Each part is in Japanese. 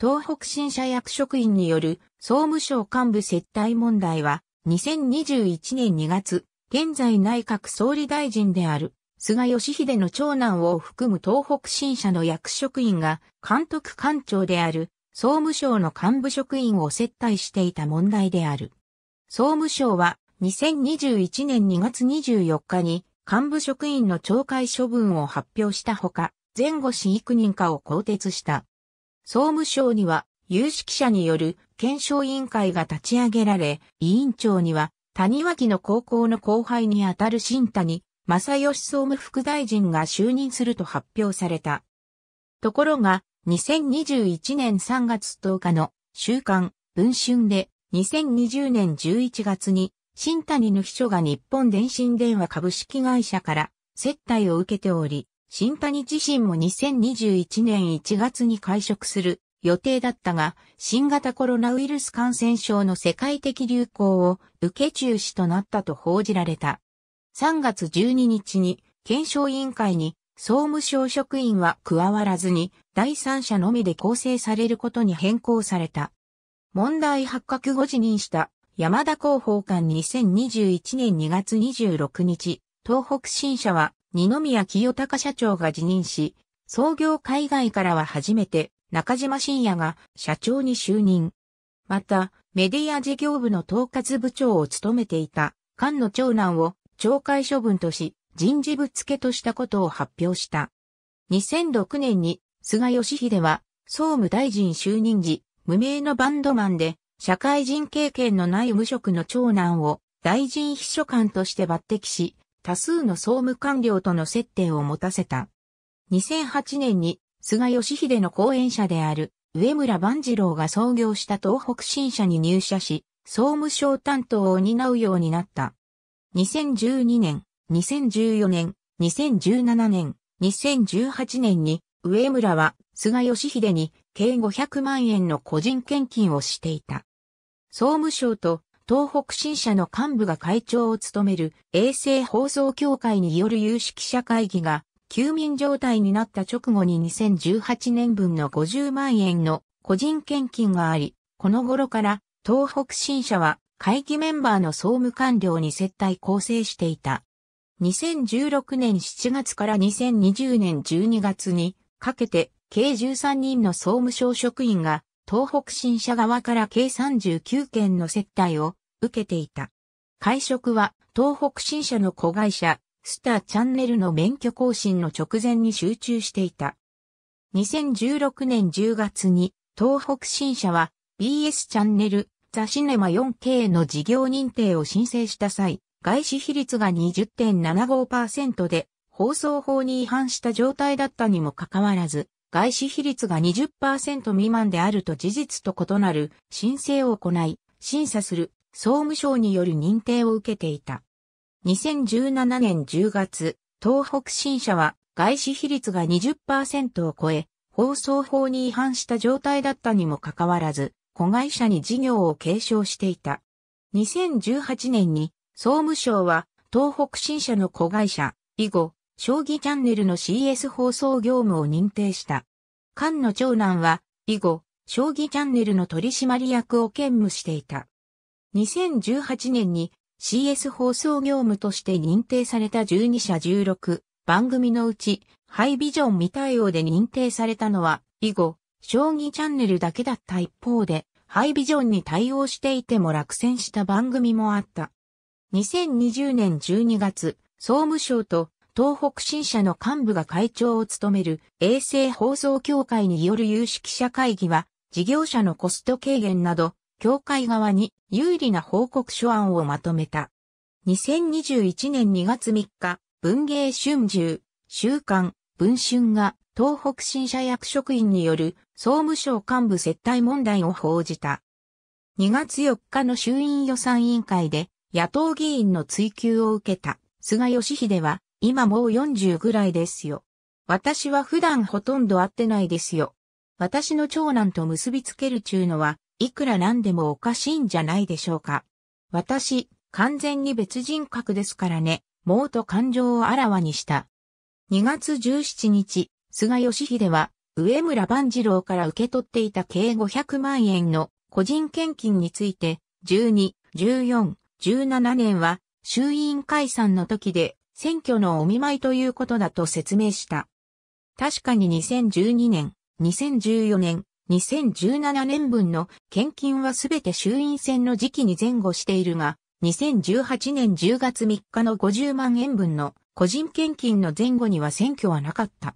東北新社役職員による総務省幹部接待問題は、2021年2月、現在内閣総理大臣である菅義偉の長男を含む東北新社の役職員が監督官庁である総務省の幹部職員を接待していた問題である。総務省は2021年2月24日に幹部職員の懲戒処分を発表したほか、前後飼育人化を更迭した。総務省には有識者による検証委員会が立ち上げられ、委員長には谷脇の高校の後輩にあたる新谷正義総務副大臣が就任すると発表された。ところが、2021年3月10日の週刊文春で2020年11月に新谷の秘書が日本電信電話株式会社から接待を受けており、新谷自身も2021年1月に会食する予定だったが、新型コロナウイルス感染症の世界的流行を受け中止となったと報じられた。3月12日に検証委員会に総務省職員は加わらずに第三者のみで構成されることに変更された。問題発覚後辞任した山田広報官2021年2月26日、東北新社は二宮清隆社長が辞任し、創業海外からは初めて中島信也が社長に就任。また、メディア事業部の統括部長を務めていた菅の長男を懲戒処分とし、人事部付としたことを発表した。2006年に菅義偉は総務大臣就任時、無名のバンドマンで社会人経験のない無職の長男を大臣秘書官として抜擢し、多数の総務官僚との接点を持たせた。2008年に菅義偉の後援者である上村万次郎が創業した東北新社に入社し、総務省担当を担うようになった。2012年、2014年、2017年、2018年に上村は菅義偉に計500万円の個人献金をしていた。総務省と東北新社の幹部が会長を務める衛星放送協会による有識者会議が、休眠状態になった直後に2018年分の50万円の個人献金があり、この頃から東北新社は会議メンバーの総務官僚に接待構成していた。2016年7月から2020年12月にかけて計13人の総務省職員が東北新社側から計39件の接待を受けていた。会食は東北新社の子会社、スターチャンネルの免許更新の直前に集中していた。2016年10月に東北新社は BS チャンネルザシネマ 4K の事業認定を申請した際、外資比率が20.75%で放送法に違反した状態だったにもかかわらず、外資比率が20%未満であると事実と異なる申請を行い、審査する総務省による認定を受けていた。2017年10月、東北新社は外資比率が20%を超え、放送法に違反した状態だったにもかかわらず、子会社に事業を継承していた。2018年に総務省は東北新社の子会社、以後、将棋チャンネルの CS 放送業務を認定した。菅の長男は、以後、将棋チャンネルの取締役を兼務していた。2018年に CS 放送業務として認定された12社16番組のうち、ハイビジョン未対応で認定されたのは、以後、将棋チャンネルだけだった一方で、ハイビジョンに対応していても落選した番組もあった。2020年12月、総務省と東北新社の幹部が会長を務める衛星放送協会による有識者会議は、事業者のコスト軽減など、協会側に有利な報告書案をまとめた。2021年2月3日、文芸春秋、週刊、文春が東北新社役職員による総務省幹部接待問題を報じた。2月4日の衆院予算委員会で野党議員の追及を受けた菅義偉は今もう40ぐらいですよ。私は普段ほとんど会ってないですよ。私の長男と結びつけるちゅうのは、いくらなんでもおかしいんじゃないでしょうか。私、完全に別人格ですからね、もうと感情をあらわにした。2月17日、菅義偉は、上村万次郎から受け取っていた計500万円の個人献金について、12、14、17年は、衆院解散の時で選挙のお見舞いということだと説明した。確かに2012年、2014年、2017年分の献金はすべて衆院選の時期に前後しているが、2018年10月3日の50万円分の個人献金の前後には選挙はなかった。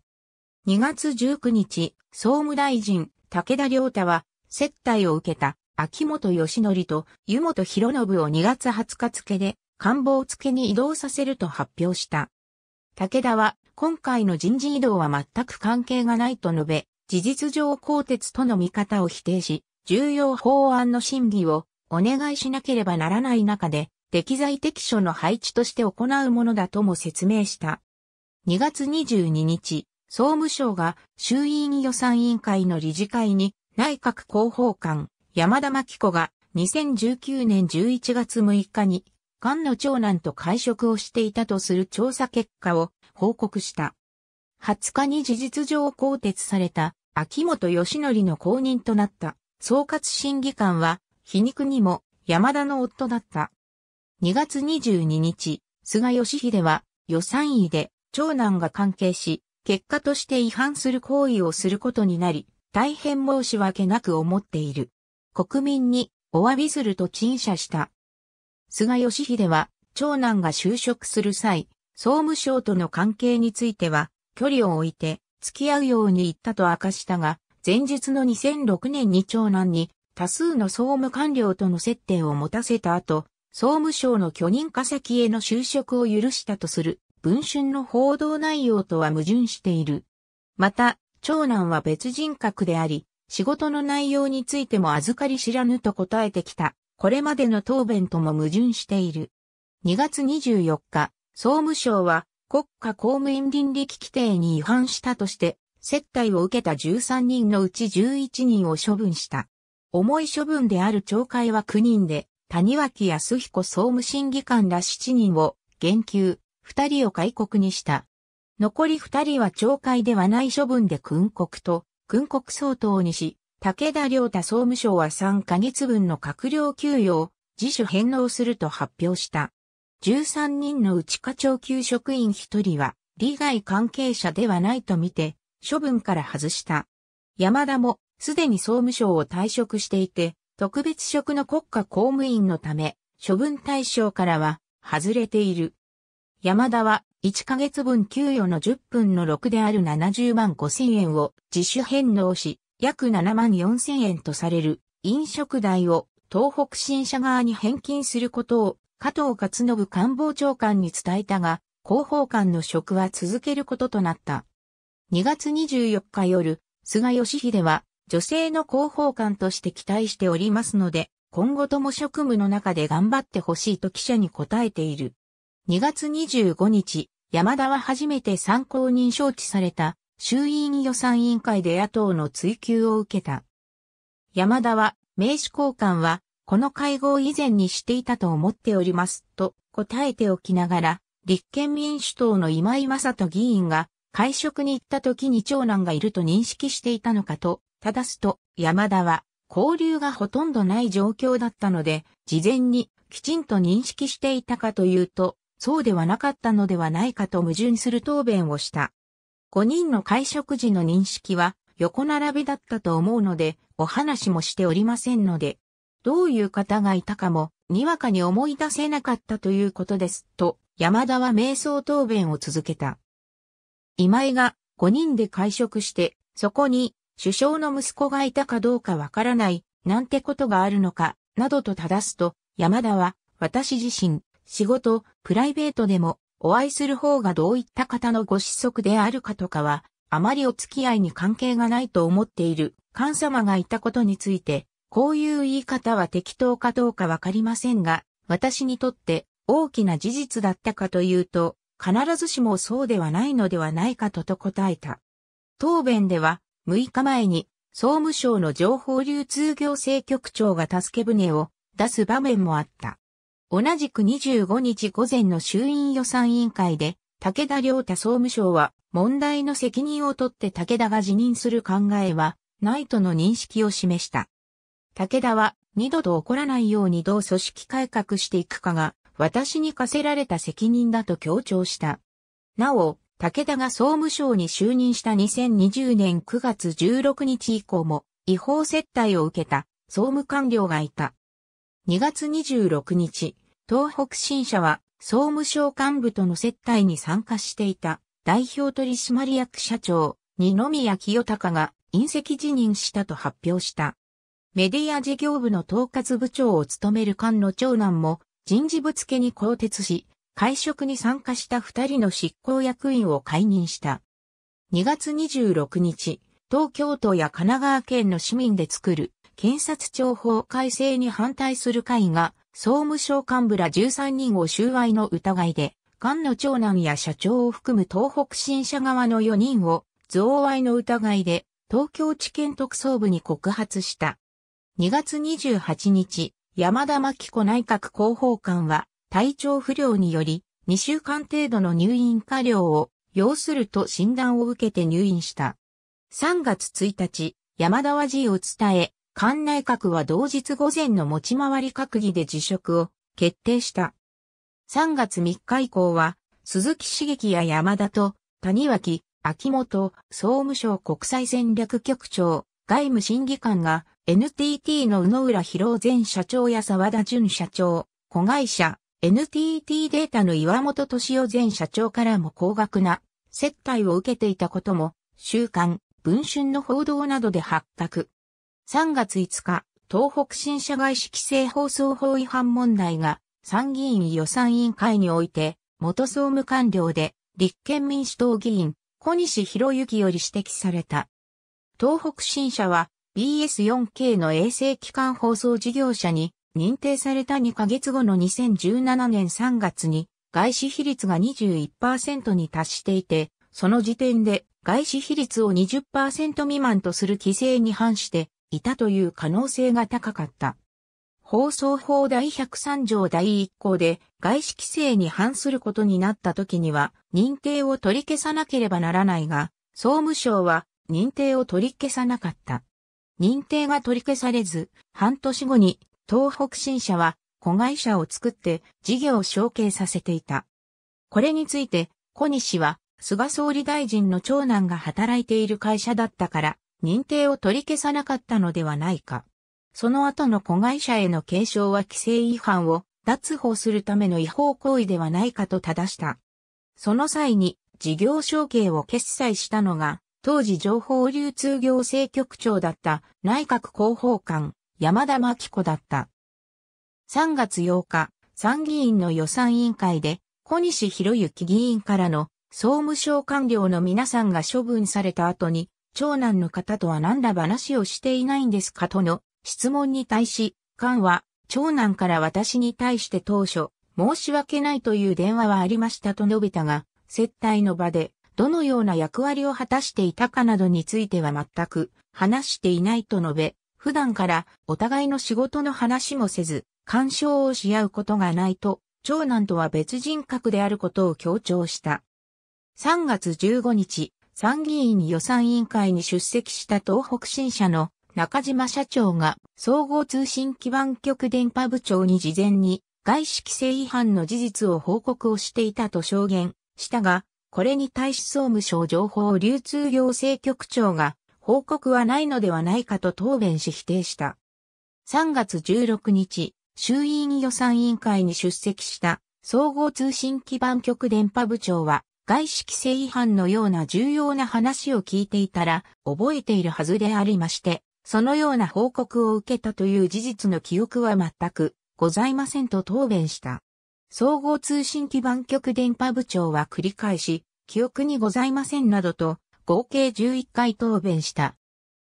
2月19日、総務大臣、武田良太は、接待を受けた、秋元義則と湯本博信を2月20日付で、官房付けに移動させると発表した。武田は、今回の人事異動は全く関係がないと述べ、事実上更迭との見方を否定し、重要法案の審議をお願いしなければならない中で、適材適所の配置として行うものだとも説明した。2月22日、総務省が衆院予算委員会の理事会に内閣広報官山田真紀子が2019年11月6日に官の長男と会食をしていたとする調査結果を報告した。20日に事実上更迭された秋元義則の後任となった総括審議官は皮肉にも山田の夫だった。2月22日、菅義偉は予算委で長男が関係し、結果として違反する行為をすることになり、大変申し訳なく思っている。国民にお詫びすると陳謝した。菅義偉は、長男が就職する際、総務省との関係については、距離を置いて、付き合うように言ったと明かしたが、前述の2006年に長男に、多数の総務官僚との接点を持たせた後、総務省の許認可先への就職を許したとする、文春の報道内容とは矛盾している。また、長男は別人格であり、仕事の内容についても預かり知らぬと答えてきた。これまでの答弁とも矛盾している。2月24日、総務省は国家公務員倫理規定に違反したとして、接待を受けた13人のうち11人を処分した。重い処分である懲戒は9人で、谷脇康彦総務審議官ら7人を、減給、2人を戒告にした。残り2人は懲戒ではない処分で訓告と、訓告相当にし、武田良太総務省は3ヶ月分の閣僚給与を自主返納すると発表した。13人のうち課長級職員1人は、利害関係者ではないとみて、処分から外した。山田も、すでに総務省を退職していて、特別職の国家公務員のため、処分対象からは、外れている。山田は、1ヶ月分給与の10分の6である70万5千円を自主返納し、約7万4千円とされる飲食代を東北新社側に返金することを加藤勝信官房長官に伝えたが、広報官の職は続けることとなった。2月24日夜、菅義偉は女性の広報官として期待しておりますので、今後とも職務の中で頑張ってほしいと記者に答えている。2月25日、山田は初めて参考人招致された衆院予算委員会で野党の追及を受けた。山田は、名刺交換は、この会合以前にしていたと思っております、と答えておきながら、立憲民主党の今井正人議員が、会食に行った時に長男がいると認識していたのかと、正すと、山田は、交流がほとんどない状況だったので、事前にきちんと認識していたかというと、そうではなかったのではないかと矛盾する答弁をした。5人の会食時の認識は横並びだったと思うので、お話もしておりませんので、どういう方がいたかも、にわかに思い出せなかったということです、と、山田は瞑想答弁を続けた。今井が5人で会食して、そこに首相の息子がいたかどうかわからない、なんてことがあるのか、などと正すと、山田は、私自身、仕事、プライベートでも、お会いする方がどういった方のご子息であるかとかは、あまりお付き合いに関係がないと思っている、菅様がいたことについて、こういう言い方は適当かどうかわかりませんが、私にとって大きな事実だったかというと、必ずしもそうではないのではないかとと答えた。答弁では、6日前に、総務省の情報流通行政局長が助け船を出す場面もあった。同じく25日午前の衆院予算委員会で、武田良太総務省は問題の責任を取って武田が辞任する考えはないとの認識を示した。武田は二度と起こらないようにどう組織改革していくかが私に課せられた責任だと強調した。なお、武田が総務省に就任した2020年9月16日以降も違法接待を受けた総務官僚がいた。2月26日、東北新社は総務省幹部との接待に参加していた代表取締役社長、二宮清隆が隕石辞任したと発表した。メディア事業部の統括部長を務める菅の長男も人事ぶつけに更迭し、会食に参加した二人の執行役員を解任した。2月26日、東京都や神奈川県の市民で作る検察庁法改正に反対する会が、総務省幹部ら13人を収賄の疑いで、菅の長男や社長を含む東北新社側の4人を、贈賄の疑いで、東京地検特捜部に告発した。2月28日、山田真紀子内閣広報官は、体調不良により、2週間程度の入院過料を、要すると診断を受けて入院した。3月1日、山田和事を伝え、菅内閣は同日午前の持ち回り閣議で辞職を決定した。3月3日以降は、鈴木茂樹や山田と、谷脇、秋元、総務省国際戦略局長、外務審議官が、NTT の宇野浦博前社長や沢田淳社長、子会社、NTT データの岩本敏夫前社長からも高額な接待を受けていたことも、週刊、文春の報道などで発覚。3月5日、東北新社外資規制放送法違反問題が参議院予算委員会において元総務官僚で立憲民主党議員小西博之より指摘された。東北新社は BS4K の衛星機関放送事業者に認定された2ヶ月後の2017年3月に外資比率が21%に達していて、その時点で外資比率を20%未満とする規制に反していたという可能性が高かった。放送法第103条第1項で外資規制に反することになった時には認定を取り消さなければならないが、総務省は認定を取り消さなかった。認定が取り消されず、半年後に東北新社は子会社を作って事業を承継させていた。これについて小西は菅総理大臣の長男が働いている会社だったから認定を取り消さなかったのではないか。その後の子会社への継承は規制違反を脱法するための違法行為ではないかと正した。その際に事業承継を決裁したのが、当時情報流通行政局長だった内閣広報官山田真紀子だった。3月8日、参議院の予算委員会で小西博之議員からの総務省官僚の皆さんが処分された後に長男の方とは何ら話をしていないんですかとの質問に対し、菅は、長男から私に対して当初、申し訳ないという電話はありましたと述べたが、接待の場で、どのような役割を果たしていたかなどについては全く話していないと述べ、普段からお互いの仕事の話もせず、干渉をし合うことがないと、長男とは別人格であることを強調した。3月15日、参議院予算委員会に出席した東北新社の中島社長が総合通信基盤局電波部長に事前に外資規制違反の事実を報告をしていたと証言したが、これに対し総務省情報流通行政局長が報告はないのではないかと答弁し否定した。3月16日、衆院予算委員会に出席した総合通信基盤局電波部長は外資規制違反のような重要な話を聞いていたら覚えているはずでありまして、そのような報告を受けたという事実の記憶は全くございませんと答弁した。総合通信基盤局電波部長は繰り返し、記憶にございませんなどと合計11回答弁した。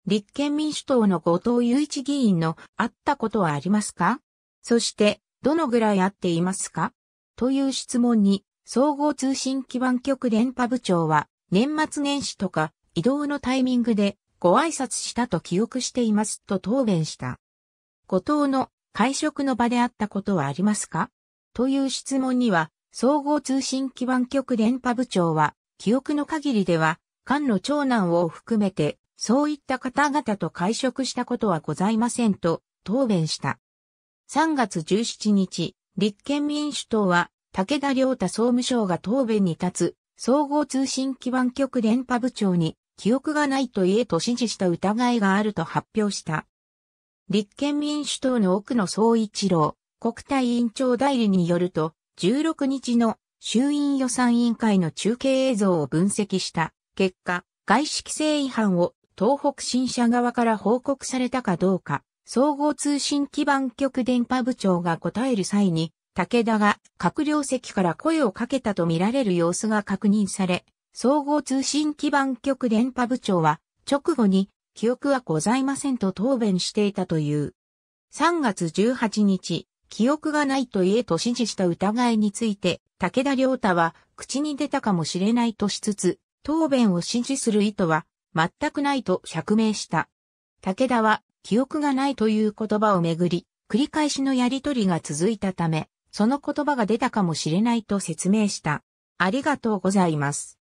立憲民主党の後藤祐一議員の会ったことはありますかそして、どのぐらいあっていますかという質問に、総合通信基盤局電波部長は、年末年始とか移動のタイミングでご挨拶したと記憶していますと答弁した。後藤の会食の場であったことはありますかという質問には、総合通信基盤局電波部長は、記憶の限りでは、菅の長男を含めて、そういった方々と会食したことはございませんと答弁した。3月17日、立憲民主党は武田良太総務省が答弁に立つ、総合通信基盤局電波部長に、記憶がないと言えと指示した疑いがあると発表した。立憲民主党の奥野総一郎、国対委員長代理によると、16日の衆院予算委員会の中継映像を分析した結果、外資規制違反を東北新社側から報告されたかどうか、総合通信基盤局電波部長が答える際に、武田が閣僚席から声をかけたとみられる様子が確認され、総合通信基盤局電波部長は直後に記憶はございませんと答弁していたという。3月18日、記憶がないと言えと指示した疑いについて、武田良太は口に出たかもしれないとしつつ、答弁を指示する意図は全くないと釈明した。武田は記憶がないという言葉をめぐり、繰り返しのやりとりが続いたため、その言葉が出たかもしれないと説明した。ありがとうございます。